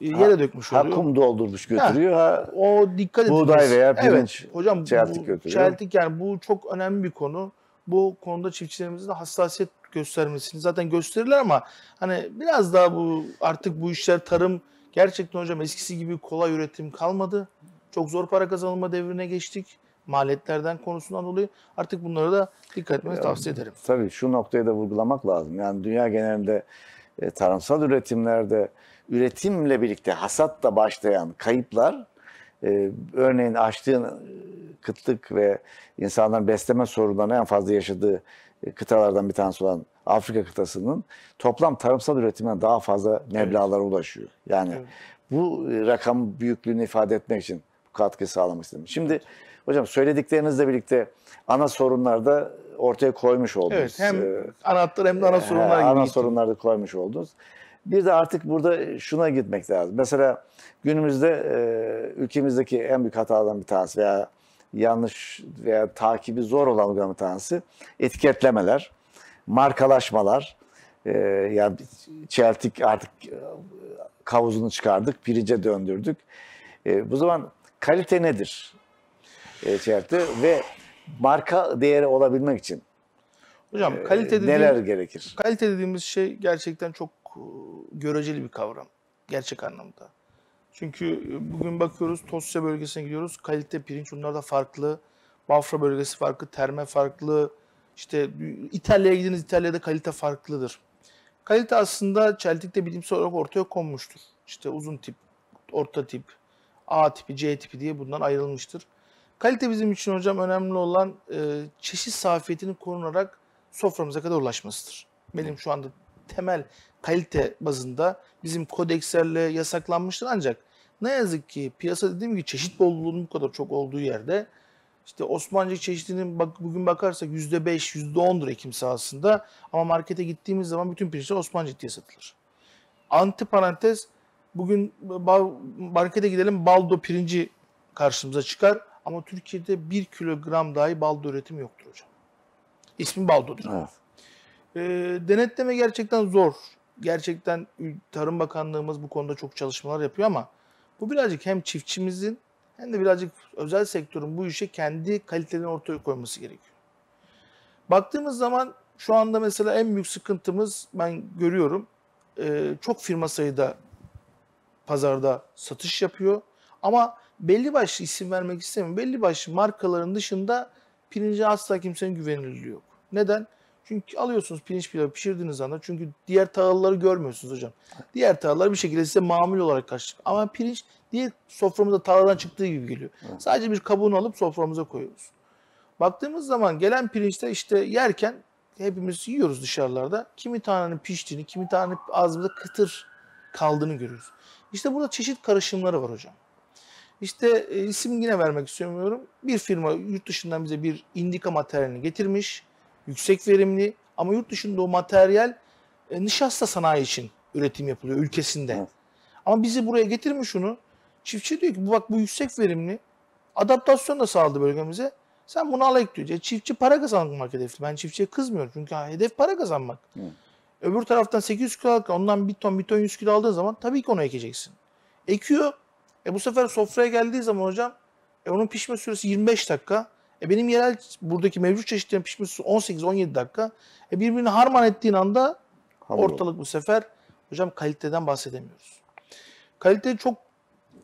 A: e, yere dökmüş oluyor. Ha kum doldurmuş götürüyor. ha o dikkat edin. Buğday veya pirinç. Evet. Hocam çeltik bu, götürüyor.
B: Çeltik yani bu çok önemli bir konu bu konuda çiftçilerimizin de hassasiyet göstermesini zaten gösterirler ama hani biraz daha bu artık bu işler tarım gerçekten hocam eskisi gibi kolay üretim kalmadı. Çok zor para kazanılma devrine geçtik. Maliyetlerden konusundan dolayı artık bunlara da dikkat etmenizi tavsiye ederim.
A: Tabii şu noktayı da vurgulamak lazım. Yani dünya genelinde e, tarımsal üretimlerde üretimle birlikte hasatla başlayan kayıplar ee, örneğin açlığın e, kıtlık ve insanların besleme sorunlarını en fazla yaşadığı e, kıtalardan bir tanesi olan Afrika kıtasının toplam tarımsal üretimine daha fazla meblağlara evet. ulaşıyor. Yani evet. bu e, rakam büyüklüğünü ifade etmek için bu katkı sağlamak istedim. Şimdi evet. hocam söylediklerinizle birlikte ana sorunlarda ortaya koymuş oldunuz. Evet, hem ee, anahtar hem de ana sorunlar gibi. Ana sorunlarda koymuş oldunuz. Bir de artık burada e, şuna gitmek lazım. Mesela günümüzde e, ülkemizdeki en büyük hatadan bir tanesi veya yanlış veya takibi zor olan bir tanesi etiketlemeler, markalaşmalar. E, yani çeltik artık e, kavuzunu çıkardık, pirice döndürdük. E, bu zaman kalite nedir? E, çelti ve marka değeri olabilmek için
B: Hocam e, kalite dediğim, neler gerekir? Kalite dediğimiz şey gerçekten çok e, göreceli bir kavram gerçek anlamda. Çünkü e, bugün bakıyoruz Tosya bölgesine gidiyoruz. Kalite pirinç onlar da farklı. Bafra bölgesi farklı, terme farklı. İşte e, İtalya'ya gidiniz İtalya'da kalite farklıdır. Kalite aslında çeltikte bilimsel olarak ortaya konmuştur. İşte uzun tip, orta tip, A tipi, C tipi diye bundan ayrılmıştır. Kalite bizim için hocam önemli olan e, çeşit safiyetini korunarak soframıza kadar ulaşmasıdır. Benim şu anda temel kalite bazında bizim kodekslerle yasaklanmıştır ancak ne yazık ki piyasa dediğim gibi çeşit bolluğunun bu kadar çok olduğu yerde işte Osmanlı çeşidinin bak, bugün bakarsak %5, %10'dur ekim sahasında ama markete gittiğimiz zaman bütün pirinçler Osmanlı diye satılır. Anti parantez bugün markete gidelim baldo pirinci karşımıza çıkar ama Türkiye'de bir kilogram dahi baldo üretimi yoktur hocam. İsmi baldodur. Evet. E, denetleme gerçekten zor gerçekten Tarım Bakanlığımız bu konuda çok çalışmalar yapıyor ama bu birazcık hem çiftçimizin hem de birazcık özel sektörün bu işe kendi kalitelerini ortaya koyması gerekiyor. Baktığımız zaman şu anda mesela en büyük sıkıntımız ben görüyorum e, çok firma sayıda pazarda satış yapıyor ama belli başlı isim vermek istemiyorum. Belli başlı markaların dışında pirince asla kimsenin güvenilirliği yok. Neden? Çünkü alıyorsunuz pirinç pilavı pişirdiğiniz anda çünkü diğer tahılları görmüyorsunuz hocam. Diğer tahıllar bir şekilde size mamul olarak karşılık. Ama pirinç diye soframıza tahıldan çıktığı gibi geliyor. Evet. Sadece bir kabuğunu alıp soframıza koyuyoruz. Baktığımız zaman gelen pirinçte işte yerken hepimiz yiyoruz dışarılarda. Kimi tanenin piştiğini, kimi tanenin ağzımızda kıtır kaldığını görüyoruz. İşte burada çeşit karışımları var hocam. İşte e, isim yine vermek istemiyorum. Bir firma yurt dışından bize bir indika materyalini getirmiş yüksek verimli ama yurt dışında o materyal e, nişasta sanayi için üretim yapılıyor ülkesinde. Ama bizi buraya getirmiş şunu. Çiftçi diyor ki bu bak bu yüksek verimli. Adaptasyon da sağladı bölgemize. Sen bunu al ek diyor. E, çiftçi para kazanmak hedefli. Ben çiftçiye kızmıyorum. Çünkü ha, hedef para kazanmak. Hı. Öbür taraftan 800 kilo alırken ondan bir ton, bir ton 100 kilo aldığın zaman tabii ki onu ekeceksin. Ekiyor. E bu sefer sofraya geldiği zaman hocam e onun pişme süresi 25 dakika. E benim yerel buradaki mevcut çeşitlerin pişmesi 18-17 dakika. E birbirini harman ettiğin anda Hamur ortalık bu sefer hocam kaliteden bahsedemiyoruz. Kalite çok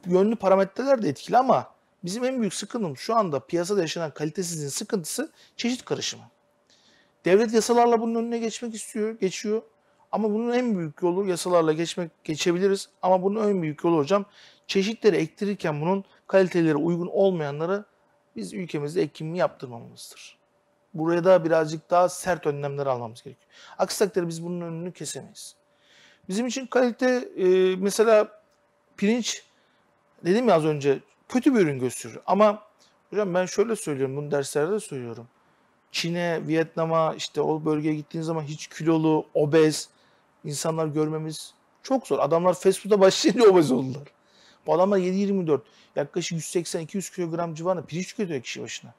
B: yönlü parametreler de etkili ama bizim en büyük sıkıntımız şu anda piyasada yaşanan kalitesizliğin sıkıntısı çeşit karışımı. Devlet yasalarla bunun önüne geçmek istiyor, geçiyor. Ama bunun en büyük yolu yasalarla geçmek geçebiliriz. Ama bunun en büyük yolu hocam çeşitleri ektirirken bunun kaliteleri uygun olmayanları biz ülkemizde ekimini yaptırmamamızdır. Buraya da birazcık daha sert önlemler almamız gerekiyor. Aksi takdirde biz bunun önünü kesemeyiz. Bizim için kalite e, mesela pirinç dedim ya az önce kötü bir ürün gösteriyor. Ama hocam ben şöyle söylüyorum bunu derslerde söylüyorum. Çin'e, Vietnam'a işte o bölgeye gittiğiniz zaman hiç kilolu, obez insanlar görmemiz çok zor. Adamlar Facebook'ta başlayınca obez oldular. Bu adamlar 7-24 yaklaşık 180-200 kilogram civarında pirinç tüketiyor kişi başına.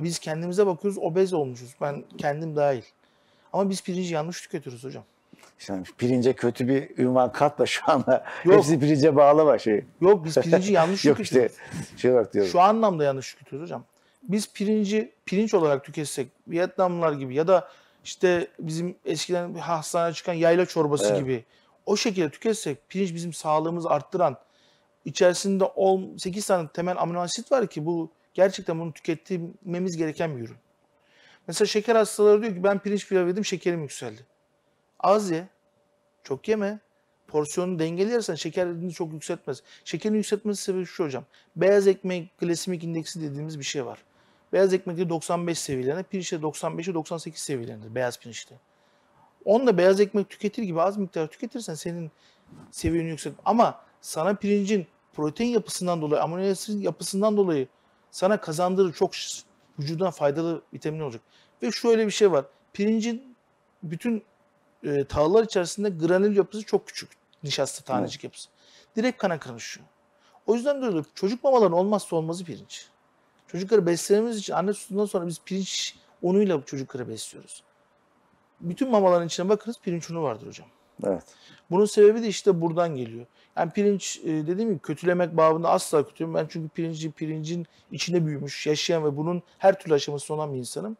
B: E biz kendimize bakıyoruz obez olmuşuz. Ben kendim dahil. Ama biz pirinci yanlış tüketiyoruz hocam.
A: Şimdi pirince kötü bir ünvan katla şu anda. Yok. Hepsi pirince bağlama şey. Yok biz pirinci yanlış tüketiyoruz. Yok işte şey diyorum. Şu
B: anlamda yanlış tüketiyoruz hocam. Biz pirinci pirinç olarak tüketsek Vietnamlılar gibi ya da işte bizim eskiden bir hastaneye çıkan yayla çorbası evet. gibi o şekilde tüketsek pirinç bizim sağlığımızı arttıran içerisinde 8 tane temel amino asit var ki bu gerçekten bunu tüketmemiz gereken bir ürün. Mesela şeker hastaları diyor ki ben pirinç pilav yedim şekerim yükseldi. Az ye. Çok yeme. Porsiyonu dengeli yersen şekerini çok yükseltmez. Şekerini yükseltmesi sebebi şu hocam. Beyaz ekmek glisemik indeksi dediğimiz bir şey var. Beyaz ekmekte 95 seviyelerinde, pirinçte 95'e 98 seviyelerinde beyaz pirinçte. Onunla beyaz ekmek tüketir gibi az miktar tüketirsen senin seviyeni yükselt. Ama sana pirincin protein yapısından dolayı, amino asit yapısından dolayı sana kazandırır çok vücuduna faydalı vitamin olacak. Ve şöyle bir şey var. Pirincin bütün e, tahıllar içerisinde granül yapısı çok küçük. Nişasta tanecik hmm. yapısı. Direkt kana karışıyor. O yüzden de Çocuk mamaların olmazsa olmazı pirinç. Çocukları beslememiz için anne sütünden sonra biz pirinç unuyla çocukları besliyoruz. Bütün mamaların içine bakınız pirinç unu vardır hocam. Evet. Bunun sebebi de işte buradan geliyor. Yani pirinç e, dediğim gibi kötülemek babında asla kötüyüm. Ben çünkü pirinci pirincin içinde büyümüş, yaşayan ve bunun her türlü aşaması olan bir insanım.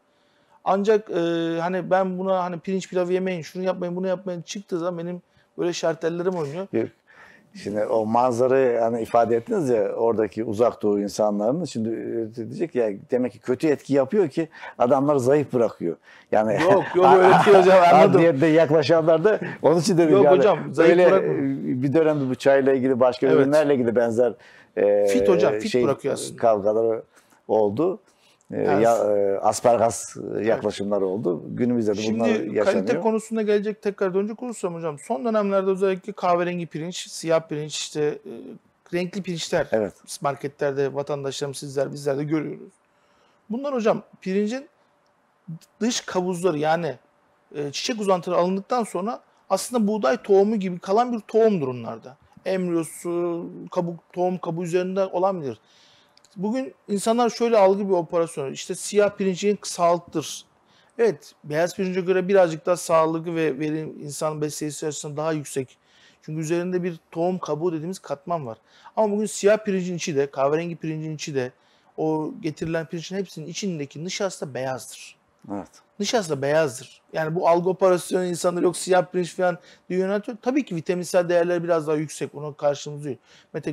B: Ancak e, hani ben buna hani pirinç pilavı yemeyin, şunu yapmayın, bunu yapmayın çıktığı zaman benim böyle şartellerim oynuyor.
A: Şimdi o manzarayı hani ifade ettiniz ya oradaki uzak doğu insanların. şimdi e, diyecek ya demek ki kötü etki yapıyor ki adamları zayıf bırakıyor. Yani Yok yok öyle değil şey hocam anladım. Diğerde de yaklaşanlar da onun için dedim yok, yani. hocam zayıf öyle bir dönemde bu çayla ilgili başka evet. ürünlerle ilgili benzer e, fit hocam fit şey, bırakıyor aslında. Kavgaları oldu. Ee, evet. ya, e, aspargas e, yaklaşımları oldu. Günümüzde de bunlar yaşanıyor. Şimdi kalite
B: konusuna gelecek tekrar dönecek olursam hocam son dönemlerde özellikle kahverengi pirinç, siyah pirinç işte e, renkli pirinçler evet. marketlerde vatandaşlarım sizler bizler de görüyoruz. Bunlar hocam pirincin dış kabuzları yani çiçek uzantıları alındıktan sonra aslında buğday tohumu gibi kalan bir tohumdur onlarda. Embriyosu, kabuk, tohum kabuğu üzerinde olan Bugün insanlar şöyle algı bir operasyonu. İşte siyah pirincin sağlıktır. Evet beyaz pirince göre birazcık daha sağlıklı ve verim insan besleyici açısından daha yüksek. Çünkü üzerinde bir tohum kabuğu dediğimiz katman var. Ama bugün siyah pirincin içi de kahverengi pirincin içi de o getirilen pirincin hepsinin içindeki nişasta beyazdır. Evet. Nişasta beyazdır. Yani bu algı operasyonu insanlar yok siyah pirinç falan diye yöneltiyor. Tabii ki vitaminsel değerler biraz daha yüksek. Ona karşımız duyuyor. mete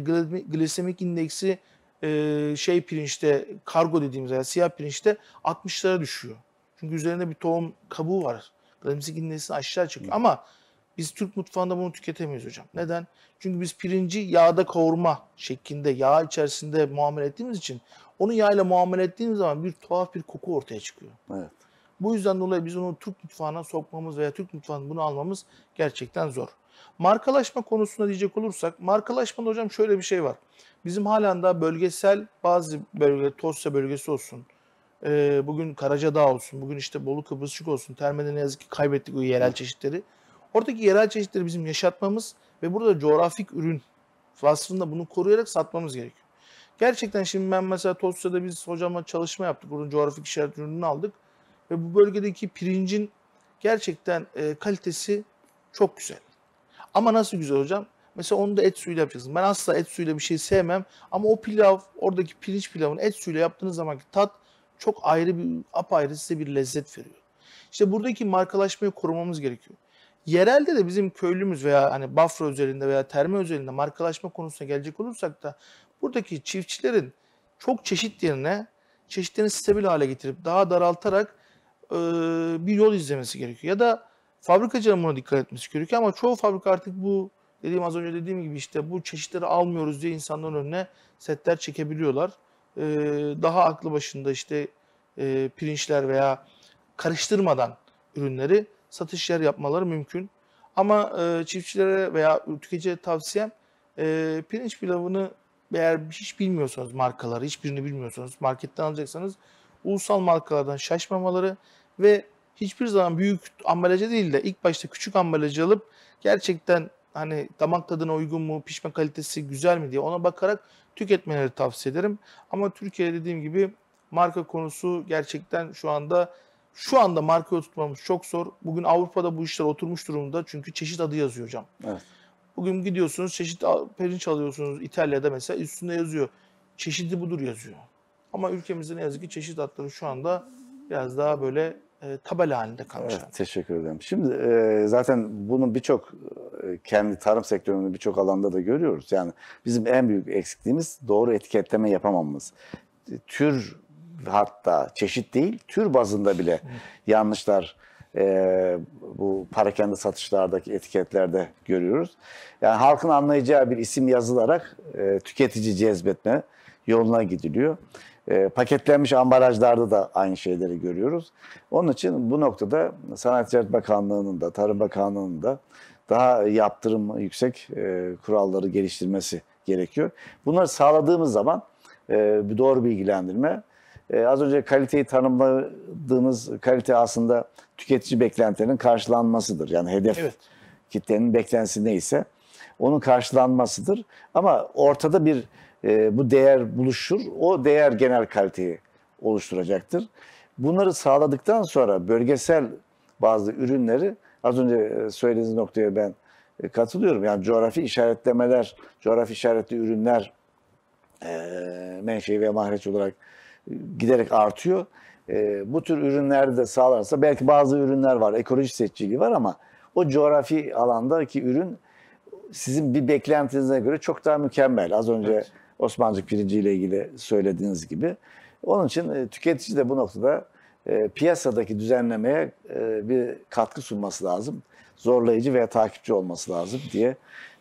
B: glisemik indeksi e, şey pirinçte kargo dediğimiz yani siyah pirinçte 60'lara düşüyor. Çünkü üzerinde bir tohum kabuğu var. Gramsik indeksini aşağı çıkıyor. Ama biz Türk mutfağında bunu tüketemiyoruz hocam. Neden? Çünkü biz pirinci yağda kavurma şeklinde yağ içerisinde muamele ettiğimiz için onu yağla muamele ettiğimiz zaman bir tuhaf bir koku ortaya çıkıyor. Evet. Bu yüzden dolayı biz onu Türk mutfağına sokmamız veya Türk mutfağının bunu almamız gerçekten zor. Markalaşma konusunda diyecek olursak, markalaşmada hocam şöyle bir şey var. Bizim halen daha bölgesel bazı bölge, Tosya bölgesi olsun, e, bugün Karacadağ olsun, bugün işte Bolu Kıbrısçık olsun, Terme'de ne yazık ki kaybettik o yerel çeşitleri. Oradaki yerel çeşitleri bizim yaşatmamız ve burada coğrafik ürün vasfında bunu koruyarak satmamız gerekiyor. Gerçekten şimdi ben mesela Tosya'da biz hocamla çalışma yaptık. Bunun coğrafik işaret ürününü aldık. Ve bu bölgedeki pirincin gerçekten e, kalitesi çok güzel. Ama nasıl güzel hocam? Mesela onu da et suyuyla yapacaksın. Ben asla et suyuyla bir şey sevmem. Ama o pilav, oradaki pirinç pilavını et suyuyla yaptığınız zamanki tat çok ayrı bir, apayrı size bir lezzet veriyor. İşte buradaki markalaşmayı korumamız gerekiyor. Yerelde de bizim köylümüz veya hani Bafra özelinde veya Terme özelinde markalaşma konusuna gelecek olursak da buradaki çiftçilerin çok çeşit yerine çeşitlerini stabil hale getirip daha daraltarak e, bir yol izlemesi gerekiyor. Ya da fabrikacının buna dikkat etmesi gerekiyor ama çoğu fabrika artık bu dediğim az önce dediğim gibi işte bu çeşitleri almıyoruz diye insanların önüne setler çekebiliyorlar. Ee, daha aklı başında işte e, pirinçler veya karıştırmadan ürünleri satış yer yapmaları mümkün. Ama e, çiftçilere veya tüketiciye tavsiyem e, pirinç pilavını eğer hiç bilmiyorsanız markaları, hiçbirini bilmiyorsanız marketten alacaksanız ulusal markalardan şaşmamaları ve hiçbir zaman büyük ambalaja değil de ilk başta küçük ambalaj alıp gerçekten hani damak tadına uygun mu, pişme kalitesi güzel mi diye ona bakarak tüketmeleri tavsiye ederim. Ama Türkiye'de dediğim gibi marka konusu gerçekten şu anda şu anda markayı tutmamız çok zor. Bugün Avrupa'da bu işler oturmuş durumda çünkü çeşit adı yazıyor hocam. Evet. Bugün gidiyorsunuz çeşit pirinç alıyorsunuz İtalya'da mesela üstünde yazıyor. Çeşidi budur yazıyor. Ama ülkemizde ne yazık ki çeşit adları şu anda biraz daha böyle e, tabela halinde kalmış.
A: Evet, teşekkür ederim. Şimdi e, zaten bunun birçok e, kendi tarım sektörünün birçok alanda da görüyoruz. Yani bizim en büyük eksikliğimiz doğru etiketleme yapamamız. E, tür hatta çeşit değil, tür bazında bile yanlışlar e, bu parakende satışlardaki etiketlerde görüyoruz. Yani halkın anlayacağı bir isim yazılarak e, tüketici cezbetme yoluna gidiliyor. E, paketlenmiş ambalajlarda da aynı şeyleri görüyoruz. Onun için bu noktada Sanayi Ticaret Bakanlığı'nın da, Tarım Bakanlığı'nın da daha yaptırım yüksek e, kuralları geliştirmesi gerekiyor. Bunları sağladığımız zaman e, doğru bilgilendirme, e, az önce kaliteyi tanımladığımız kalite aslında tüketici beklentilerinin karşılanmasıdır. Yani hedef evet. kitlenin beklentisi neyse onun karşılanmasıdır. Ama ortada bir e, bu değer buluşur. O değer genel kaliteyi oluşturacaktır. Bunları sağladıktan sonra bölgesel bazı ürünleri az önce e, söylediğiniz noktaya ben e, katılıyorum. Yani coğrafi işaretlemeler, coğrafi işaretli ürünler e, menşei ve mahreç olarak e, giderek artıyor. E, bu tür ürünler de sağlarsa belki bazı ürünler var, ekoloji seçiciliği var ama o coğrafi alandaki ürün sizin bir beklentinize göre çok daha mükemmel. Az önce evet. Osmancık pirinci ile ilgili söylediğiniz gibi. Onun için e, tüketici de bu noktada e, piyasadaki düzenlemeye e, bir katkı sunması lazım. Zorlayıcı veya takipçi olması lazım diye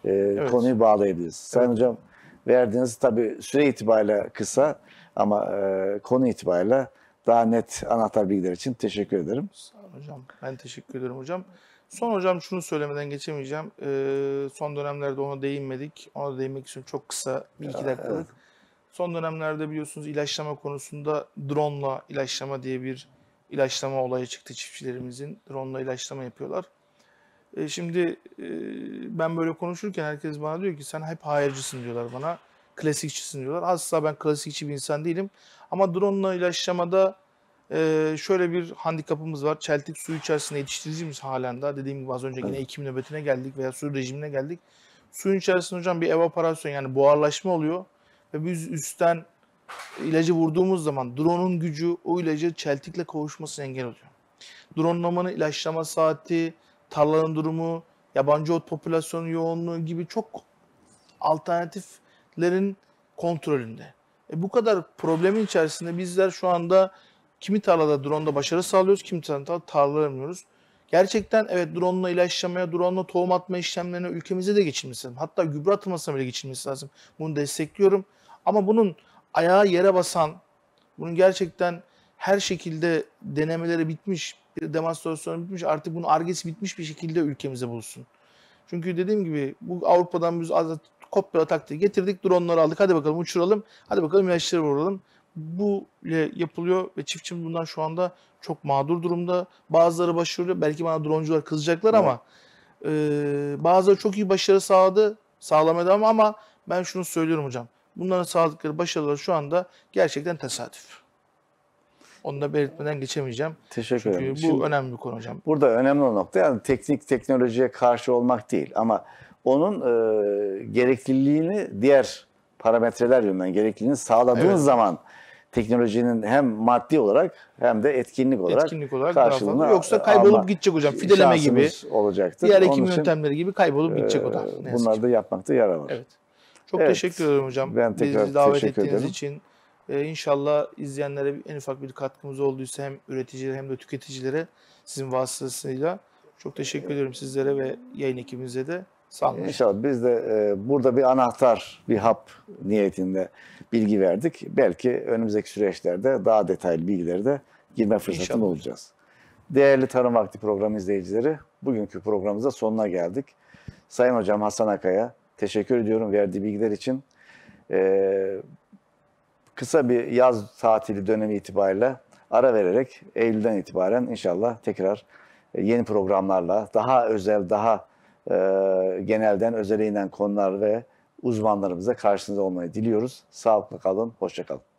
A: evet. konuyu bağlayabiliriz. Sayın evet. Hocam verdiğiniz tabii süre itibariyle kısa ama konu itibariyle daha net anahtar bilgiler için teşekkür ederim. Sağ olun
B: hocam. Ben teşekkür ederim hocam. Son hocam şunu söylemeden geçemeyeceğim. Ee, son dönemlerde ona değinmedik. Ona değinmek için Çok kısa, bir iki ah, dakikalık. Son dönemlerde biliyorsunuz ilaçlama konusunda drone'la ilaçlama diye bir ilaçlama olayı çıktı çiftçilerimizin. Drone'la ilaçlama yapıyorlar. E, şimdi e, ben böyle konuşurken herkes bana diyor ki sen hep hayırcısın diyorlar bana. Klasikçisin diyorlar. Asla ben klasikçi bir insan değilim. Ama drone'la ilaçlamada ee, şöyle bir handikapımız var. Çeltik su içerisinde yetiştiricimiz halen daha. Dediğim gibi az önce yine ekim nöbetine geldik veya su rejimine geldik. Suyun içerisinde hocam bir evaporasyon yani buharlaşma oluyor. Ve biz üstten ilacı vurduğumuz zaman drone'un gücü o ilacı çeltikle kavuşmasına engel oluyor. Dronlamanın ilaçlama saati, tarlanın durumu, yabancı ot popülasyonu yoğunluğu gibi çok alternatiflerin kontrolünde. E bu kadar problemin içerisinde bizler şu anda Kimi tarlada drone'da başarı sağlıyoruz, kimi tarlada tarlalamıyoruz. Gerçekten evet drone'la ilaçlamaya, drone'la tohum atma işlemlerine ülkemize de geçilmesi lazım. Hatta gübre atılmasına bile geçilmesi lazım. Bunu destekliyorum. Ama bunun ayağa yere basan, bunun gerçekten her şekilde denemeleri bitmiş, bir demonstrasyonu bitmiş, artık bunun argesi bitmiş bir şekilde ülkemize bulsun. Çünkü dediğim gibi bu Avrupa'dan biz kopyala taktiği getirdik, drone'ları aldık, hadi bakalım uçuralım, hadi bakalım ilaçları vuralım bu ile yapılıyor ve çiftçim bundan şu anda çok mağdur durumda. Bazıları başarıyor. Belki bana droncular kızacaklar evet. ama e, bazıları çok iyi başarı sağladı. Sağlamadı ama, ama ben şunu söylüyorum hocam. Bunların sağladıkları başarılar şu anda gerçekten tesadüf. Onu da belirtmeden geçemeyeceğim.
A: Teşekkür Çünkü ederim. Bu Şimdi, önemli bir konu hocam. Burada önemli olan nokta yani teknik teknolojiye karşı olmak değil ama onun e, gerekliliğini diğer parametreler yönünden gerekliliğini sağladığın evet. zaman teknolojinin hem maddi olarak hem de etkinlik olarak, etkinlik olarak karşılığını Yoksa kaybolup gidecek
B: hocam. Fideleme gibi, olacaktır. diğer ekim yöntemleri gibi kaybolup gidecek o da. E, bunları
A: da yapmakta yarar var. Evet.
B: Çok evet. teşekkür ederim hocam. Ben tekrar Bizi davet teşekkür ettiğiniz ederim. için. Ee, inşallah izleyenlere en ufak bir katkımız olduysa hem üreticilere hem de tüketicilere sizin vasıtasıyla çok teşekkür ediyorum sizlere ve yayın ekibimize de. Sanmış.
A: İnşallah biz de e, burada bir anahtar, bir hap niyetinde bilgi verdik. Belki önümüzdeki süreçlerde daha detaylı bilgileri de girme fırsatı bulacağız. Değerli Tarım Vakti programı izleyicileri, bugünkü programımıza sonuna geldik. Sayın Hocam Hasan Akaya teşekkür ediyorum verdiği bilgiler için. Ee, kısa bir yaz tatili dönemi itibariyle ara vererek Eylül'den itibaren inşallah tekrar e, yeni programlarla daha özel, daha e, genelden özele inen konular ve uzmanlarımıza karşınızda olmayı diliyoruz. Sağlıklı kalın, hoşça kalın.